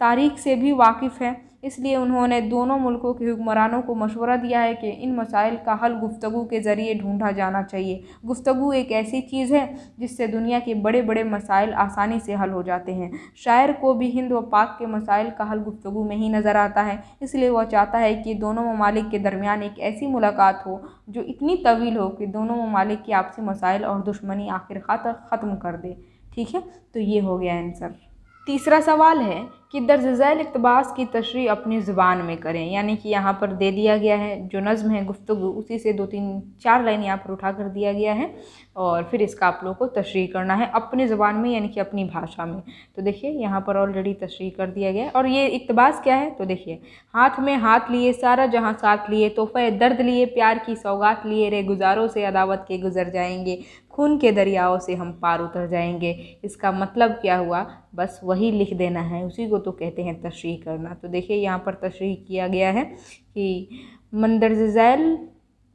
तारीख से भी वाकिफ़ है इसलिए उन्होंने दोनों मुल्कों के हुक्मरानों को मशवरा दिया है कि इन मसाइल का हल गुफ्तु के ज़रिए ढूंढा जाना चाहिए गुफ्तु एक ऐसी चीज़ है जिससे दुनिया के बड़े बड़े मसाइल आसानी से हल हो जाते हैं शायर को भी हिंद व पाक के मसाइल का हल गुफ्तु में ही नज़र आता है इसलिए वह चाहता है कि दोनों ममालिक के दरमियान एक ऐसी मुलाकात हो जो इतनी तवील हो कि दोनों ममालिक के आपसी मसाइल और दुश्मनी आखिर ख़त्म कर दे ठीक है तो ये हो गया आंसर तीसरा सवाल है कि दर्ज झैल इकतबास की तशरी अपनी ज़ुबान में करें यानी कि यहाँ पर दे दिया गया है जो नज़म है गुफ्तु उसी से दो तीन चार लाइन यहाँ पर उठा कर दिया गया है और फिर इसका आप लोगों को तशरी करना है अपनी ज़ुबान में यानी कि अपनी भाषा में तो देखिए यहाँ पर ऑलरेडी तशरी कर दिया गया है और ये इकतबास क्या है तो देखिए हाथ में हाथ लिए सारा जहाँ साथ लिए तोहफे दर्द लिए प्यार की सौगात लिए रे गुजारों से अदावत के गुजर जाएंगे खून के दरियाओं से हम पार उतर जाएंगे इसका मतलब क्या हुआ बस वही लिख देना है उसी को तो कहते हैं तशरी करना तो देखिए यहाँ पर तशरी किया गया है कि मंदरजैल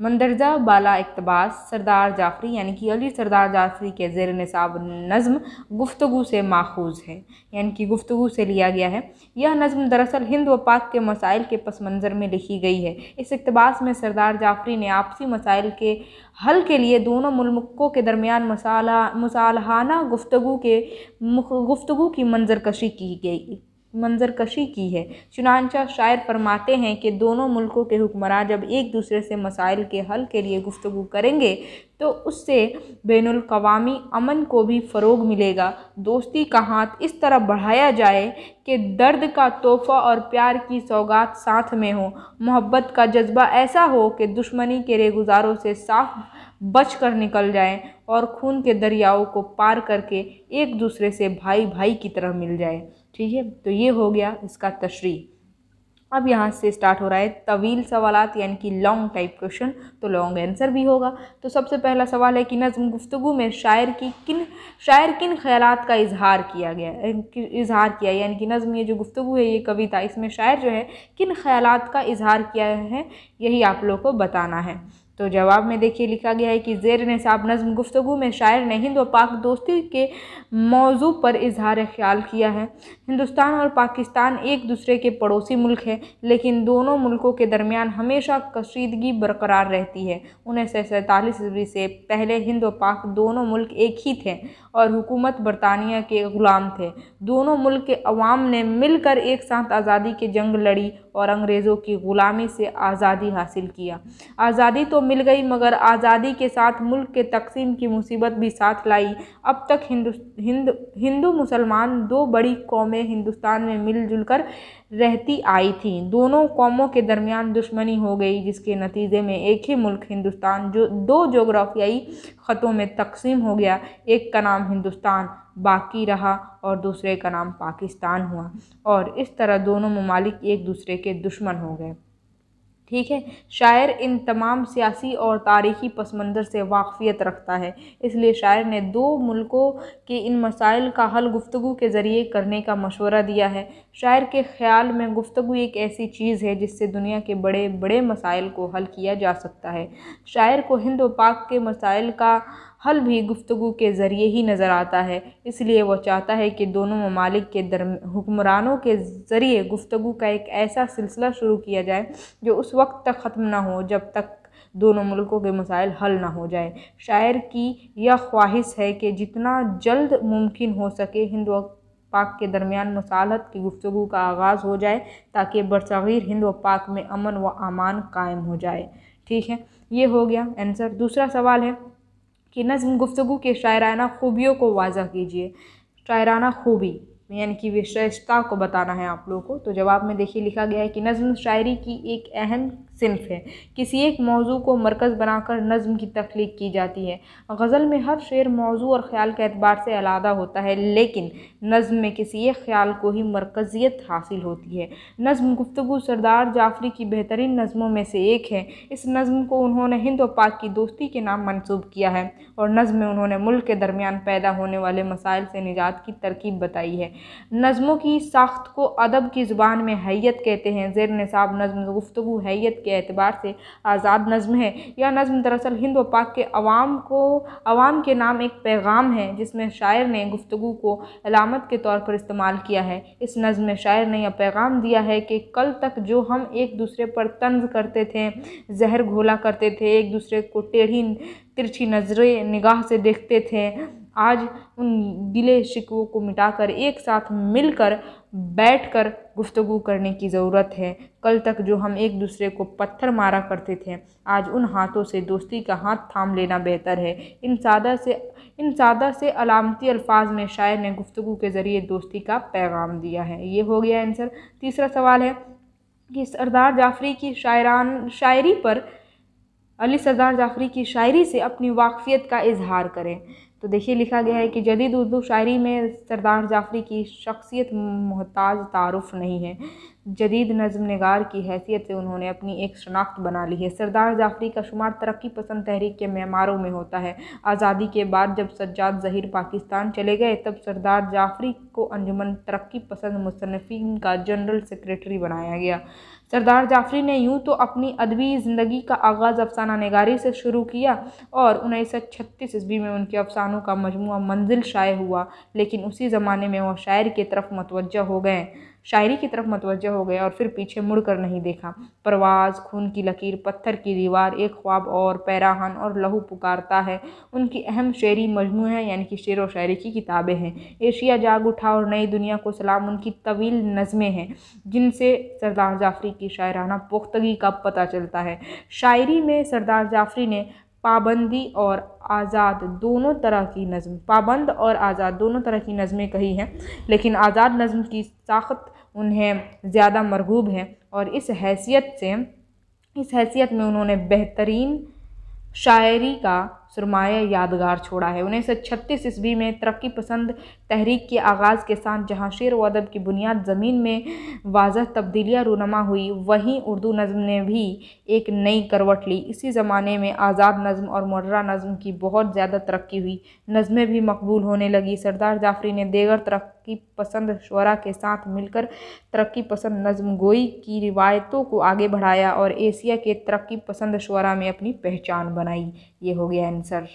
मंदरजा बाला इकतबास सरदार जाफरी यानी कि अली सरदार जाफरी के जेर नसाब नज़म गुफ्तु से माखूज है यानी कि गुफ्तु से लिया गया है यह नज़म दरअसल हिंद व पाक के मसाइल के पस मंज़र में लिखी गई है इस इकतबास में सरदार जाफरी ने आपसी मसाइल के हल के लिए दोनों मुल्कों के दरमियान मसाला मसालहाना गुफ्तु के गुफ्तु की मंजरकशी की गई मंजरकशी की है चुनानचा शायर फरमाते हैं कि दोनों मुल्कों के हुक्मरान जब एक दूसरे से मसाइल के हल के लिए गुफ्तु करेंगे तो उससे बैन अकवामी अमन को भी फ़रोग मिलेगा दोस्ती का हाथ इस तरह बढ़ाया जाए कि दर्द का तोहफ़ा और प्यार की सौगात साथ में हो मोहब्बत का जज्बा ऐसा हो कि दुश्मनी के रेगुजारों से साफ बच कर निकल जाएँ और खून के दरियाओं को पार करके एक दूसरे से भाई भाई की तरह मिल जाए ठीक है तो ये हो गया इसका तशरी अब यहाँ से स्टार्ट हो रहा है तवील सवालत यानी कि लॉन्ग टाइप क्वेश्चन तो लॉन्ग आंसर भी होगा तो सबसे पहला सवाल है कि नज़म गुफ्तु में शायर की किन शायर किन ख्याल का इजहार किया गया इजहार किया यानी कि नज़म ये जो गुफ्तु है ये कविता इसमें शायर जो है किन ख्याल का इजहार किया है यही आप लोग को बताना है तो जवाब में देखिए लिखा गया है कि जेर नसाब नज़म गुफ्तु में शायर ने हिंद व पाक दोस्ती के मौजू पर इजहार ख्याल किया है हिंदुस्तान और पाकिस्तान एक दूसरे के पड़ोसी मुल्क हैं लेकिन दोनों मुल्कों के दरमियान हमेशा कशीदगी बरकरार रहती है उन्नीस सौ सैंतालीस ईस्वी से पहले हिंद व पाक दोनों मुल्क एक ही थे और हुकूमत बरतानिया के ग़ुलाम थे दोनों मुल्क के अवाम ने मिलकर एक साथ आज़ादी की जंग लड़ी और अंग्रेज़ों की ग़ुलामी से आज़ादी हासिल किया आज़ादी तो मिल गई मगर आज़ादी के साथ मुल्क के तकसीम की मुसीबत भी साथ लाई अब तक हिंदू हिंद हिंदू मुसलमान दो बड़ी कौमें हिंदुस्तान में मिलजुल कर रहती आई थीं दोनों कौमों के दरमियान दुश्मनी हो गई जिसके नतीजे में एक ही मुल्क हिंदुस्तान जो दो जोग्राफियाई ख़तों में तकसीम हो गया एक का नाम हिंदुस्तान बाकी रहा और दूसरे का नाम पाकिस्तान हुआ और इस तरह दोनों ममालिक एक दूसरे के दुश्मन हो गए ठीक है शायर इन तमाम सियासी और तारीखी पस मंज़र से वाकफ़ियत रखता है इसलिए शायर ने दो मुल्कों के इन मसाइल का हल गुफ्तु के ज़रिए करने का मशवरा दिया है शायर के ख्याल में गुफ्तु एक ऐसी चीज़ है जिससे दुनिया के बड़े बड़े मसाइल को हल किया जा सकता है शायर को हिंद व पाक के मसाइल का हल भी गुफ्तु के ज़रिए ही नज़र आता है इसलिए वह चाहता है कि दोनों ममालिक के दर हुक्मरानों के ज़रिए गुफ्तु का एक ऐसा सिलसिला शुरू किया जाए जो उस वक्त तक ख़त्म ना हो जब तक दोनों मुल्कों के मसाइल हल ना हो जाए शायर की यह ख्वाहिश है कि जितना जल्द मुमकिन हो सके हिंद पाक के दरमियान मसालत की गुफ्तु का आगाज़ हो जाए ताकि बरसग़ीर हिंद व पाक में अमन व अमान कायम हो जाए ठीक है ये हो गया आंसर दूसरा सवाल है कि नज़म गुफ्तु के शायराना ख़ूबियों को वाजा कीजिए शायराना खूबी यानी कि विशेषता को बताना है आप लोगों को तो जवाब में देखिए लिखा गया है कि नज़म शायरी की एक अहम सिंफ है किसी एक मौजू को मरकज़ बनाकर नज़म की तख्लीक की जाती है गज़ल में हर शेर मौजू और ख्याल के अतबार से अलादा होता है लेकिन नज़म में किसी एक ख्याल को ही मरकज़ियत हासिल होती है नज़म गुफ्तु सरदार जाफरी की बेहतरीन नज़मों में से एक है इस नज़म को उन्होंने हिंद और पाक की दोस्ती के नाम मनसूब किया है और नज़म में उन्होंने मुल्क के दरमियान पैदा होने वाले मसाइल से निजात की तरकीब बताई है नज़मों की साख्त को अदब की ज़ुबान में हैत कहते हैं जेर नसाब नज़म गुफ्तु हैत के अतबार से आज़ाद नज़म है यह नज़म दरअसल हिंद व पाक के अवाम को अवाम के नाम एक पैगाम है जिसमें शायर ने गुफ्तु को अलामत के तौर पर इस्तेमाल किया है इस नज़म में शायर ने यह पैगाम दिया है कि कल तक जो हम एक दूसरे पर तंज करते थे जहर घोला करते थे एक दूसरे को टेढ़ी तिरछी नज़रें निगाह से देखते थे आज उन गिले शिकवों को मिटाकर एक साथ मिलकर बैठ कर गुफ्तु करने की ज़रूरत है कल तक जो हम एक दूसरे को पत्थर मारा करते थे आज उन हाथों से दोस्ती का हाथ थाम लेना बेहतर है इन सादा से इन सादा से अलामती अल्फाज में शायर ने गुफ्तु के ज़रिए दोस्ती का पैगाम दिया है ये हो गया आंसर तीसरा सवाल है कि सरदार जाफरी की शायरान शायरी पर अली सरदार जाफरी की शायरी से अपनी वाकफ़ियत का इजहार करें तो देखिए लिखा गया है कि जदीद उर्दू शायरी में सरदार जाफरी की शख्सियत मोहताज तारफ़ नहीं है जदीद नज़म नगार की हैसियत से उन्होंने अपनी एक शनाख्त बना ली है सरदार जाफरी का शुमार तरक्की पसंद तहरीक के मैमारों में होता है आज़ादी के बाद जब सज्जाद जहीर पाकिस्तान चले गए तब सरदार जाफरी को अंजुमन तरक्की पसंद मुसनफिन का जनरल सेक्रेटरी बनाया गया सरदार जाफरी ने यूँ तो अपनी अदबी ज़िंदगी का आगाज़ अफसाना नगारी से शुरू किया और उन्नीस सौ छत्तीस ईस्वी में उनके अफसानों का मजमू मंजिल शाये हुआ लेकिन उसी ज़माने में वह शायर की तरफ मतवजह हो गए शायरी की तरफ मतवजह हो गया और फिर पीछे मुड़ कर नहीं देखा परवाज़ खून की लकीर पत्थर की दीवार एक ख्वाब और पैराहन और लहू पुकारता है उनकी अहम शेरी मजमू है यानी कि शेर व शायरी की किताबें हैं एशिया जाग उठा और नई दुनिया को सलाम उनकी तवील नज़में हैं जिनसे सरदार जाफरी की शायराना पुख्तगी का पता चलता है शायरी में सरदार जाफरी ने पाबंदी और आज़ाद दोनों तरह की नज़म पाबंद और आज़ाद दोनों तरह की नज़में कही हैं लेकिन आज़ाद नज़म की ताकत उन्हें ज़्यादा मरगूब है और इस हैसियत से इस हैसियत में उन्होंने बेहतरीन शायरी का सुरमाया यादगार छोड़ा है उन्नीस सौ छत्तीस ईस्वी में तरक्की पसंद तहरीक के आगाज़ के साथ जहाँ शेर व अदब की बुनियाद ज़मीन में वाजह तब्दीलियाँ रूनमा हुई वहीं उर्दू नज़म ने भी एक नई करवट ली इसी ज़माने में आज़ाद नज़म और मर्रा नज़म की बहुत ज़्यादा तरक्की हुई नज़में भी मकबूल होने लगी सरदार जाफरी ने देगर तरक्की पसंद शरा के साथ मिलकर तरक्की पसंद नज़म गोई की रिवायतों को आगे बढ़ाया और एशिया के तरक्की पसंद शरा में अपनी पहचान बनाई ये हो गया आंसर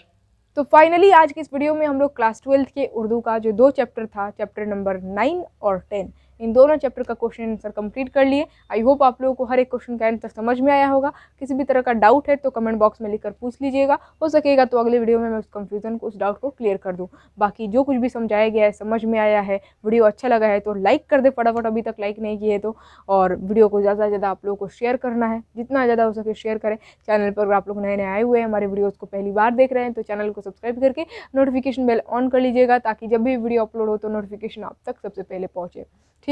तो फाइनली आज की इस वीडियो में हम लोग क्लास ट्वेल्थ के उर्दू का जो दो चैप्टर था चैप्टर नंबर नाइन और टेन इन दोनों चैप्टर का क्वेश्चन आंसर कंप्लीट कर लिए आई होप आप लोगों को हर एक क्वेश्चन का आंसर समझ में आया होगा किसी भी तरह का डाउट है तो कमेंट बॉक्स में लिखकर पूछ लीजिएगा हो सकेगा तो अगले वीडियो में मैं उस कंफ्यूजन को उस डाउट को क्लियर कर दूँ बाकी जो कुछ भी समझाया गया है समझ में आया है वीडियो अच्छा लगा है तो लाइक कर दे फटाफट अभी तक लाइक नहीं किए तो और वीडियो को ज़्यादा से ज़्यादा आप लोगों को शेयर करना है जितना ज़्यादा हो सके शेयर करें चैनल पर आप लोग नए नए आए हुए हैं हमारे वीडियोज़ को पहली बार देख रहे हैं तो चैनल को सब्सक्राइब करके नोटिफिकेशन बेल ऑन कर लीजिएगा ताकि जब भी वीडियो अपलोड हो तो नोटिफिकेशन आप तक सबसे पहले पहुँचे ठीक